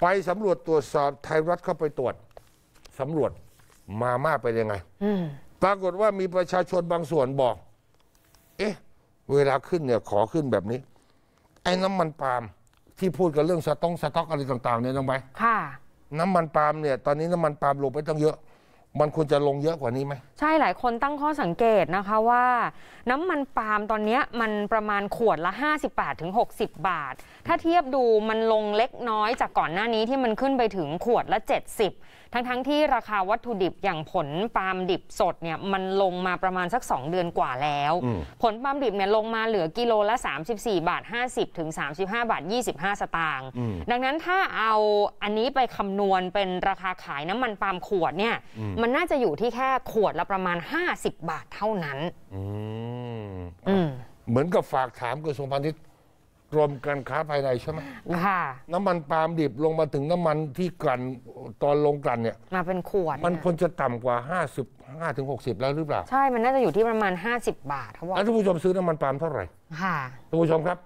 ไปสำรวจตรวจสอบไทยรัฐเข้าไปตรวจ สำรวจมามากไปยังไงปรากฏว่ามีประชาชนบางส่วนบอก เอ๊ะ เวลาขึ้นเนี่ยขอขึ้นแบบนี้ ไอ้น้ำมันปาล์มที่พูดกันเรื่องสต๊อกสต๊อกอะไรต่างๆเนี่ยลงไปค่ะ น้ำมันปาล์มเนี่ยตอนนี้น้ำมันปาล์มลงไปตั้งเยอะมันควรจะลงเยอะกว่านี้ไหมใช่หลายคนตั้งข้อสังเกตนะคะว่าน้ำมันปาล์มตอนนี้มันประมาณขวดละ58ถึง 60 บาท ถ้าเทียบดูมันลงเล็กน้อยจากก่อนหน้านี้ที่มันขึ้นไปถึงขวดละ70ทั้งๆทที่ราคาวัตถุดิบอย่างผลปาล์มดิบสดเนี่ยมันลงมาประมาณสัก2เดือนกว่าแล้ว ผลปาล์มดิบเนี่ยลงมาเหลือกิโลละ 34บาท50ถึง35บาท25สตางค์ดังนั้นถ้าเอาอันนี้ไปคำนวณเป็นราคาขายน้ำมันปาล์มขวดเนี่ยมันน่าจะอยู่ที่แค่ขวดละประมาณ 50 บาทเท่านั้น เหมือนกับฝากถามกระทรวงพาณิชย์กรมการค้าภายในใช่ไหมค่ะ น้ำมันปาล์มดิบลงมาถึงน้ำมันที่กลั่นตอนลงกลั่นเนี่ยมาเป็นขวด มันควรจะต่ำกว่า50 5ถึง60แล้วหรือเปล่า ใช่ มันน่าจะอยู่ที่ประมาณ 50 บาทเท่านักแ้วท่านผู้ชมซื้อน้ำมันปาล์มเท่าไหร่ ค่ะ ท่านผู้ชมครับ